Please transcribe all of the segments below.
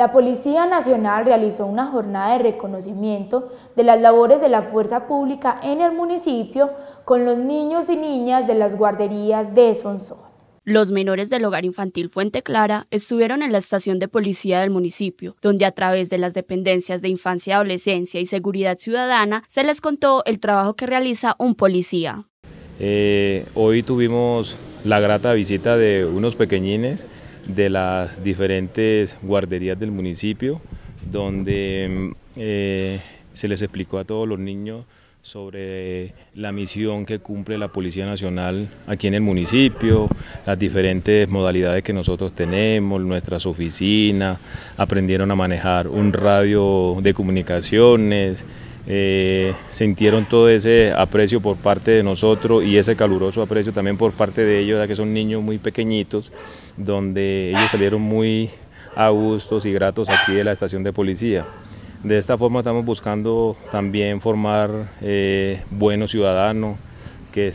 La Policía Nacional realizó una jornada de reconocimiento de las labores de la fuerza pública en el municipio con los niños y niñas de las guarderías de Sonsón. Los menores del hogar infantil Fuente Clara estuvieron en la estación de policía del municipio, donde a través de las dependencias de infancia, adolescencia y seguridad ciudadana se les contó el trabajo que realiza un policía. Eh, hoy tuvimos la grata visita de unos pequeñines de las diferentes guarderías del municipio, donde eh, se les explicó a todos los niños sobre la misión que cumple la Policía Nacional aquí en el municipio, las diferentes modalidades que nosotros tenemos, nuestras oficinas, aprendieron a manejar un radio de comunicaciones, eh, sintieron todo ese aprecio por parte de nosotros y ese caluroso aprecio también por parte de ellos, ya que son niños muy pequeñitos, donde ellos salieron muy a gustos y gratos aquí de la estación de policía. De esta forma estamos buscando también formar eh, buenos ciudadanos, que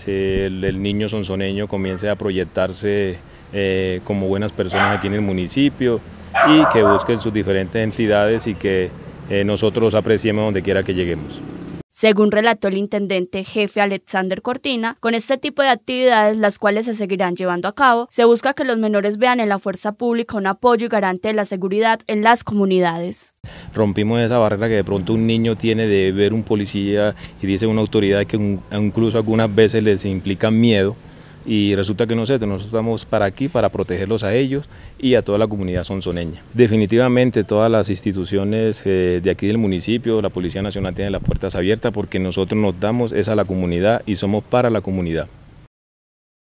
el, niño sonsoneño comience a proyectarse eh, como buenas personas aquí en el municipio y que busquen sus diferentes entidades y que eh, nosotros apreciemos donde quiera que lleguemos. Según relató el intendente jefe Alexander Cortina, con este tipo de actividades, las cuales se seguirán llevando a cabo, se busca que los menores vean en la fuerza pública un apoyo y garante de la seguridad en las comunidades. Rompimos esa barrera que de pronto un niño tiene de ver un policía y dice una autoridad que incluso algunas veces les implica miedo y resulta que no sé, nosotros estamos para aquí para protegerlos a ellos y a toda la comunidad sonzoneña. Definitivamente todas las instituciones eh, de aquí del municipio, la Policía Nacional tiene las puertas abiertas porque nosotros nos damos esa a la comunidad y somos para la comunidad.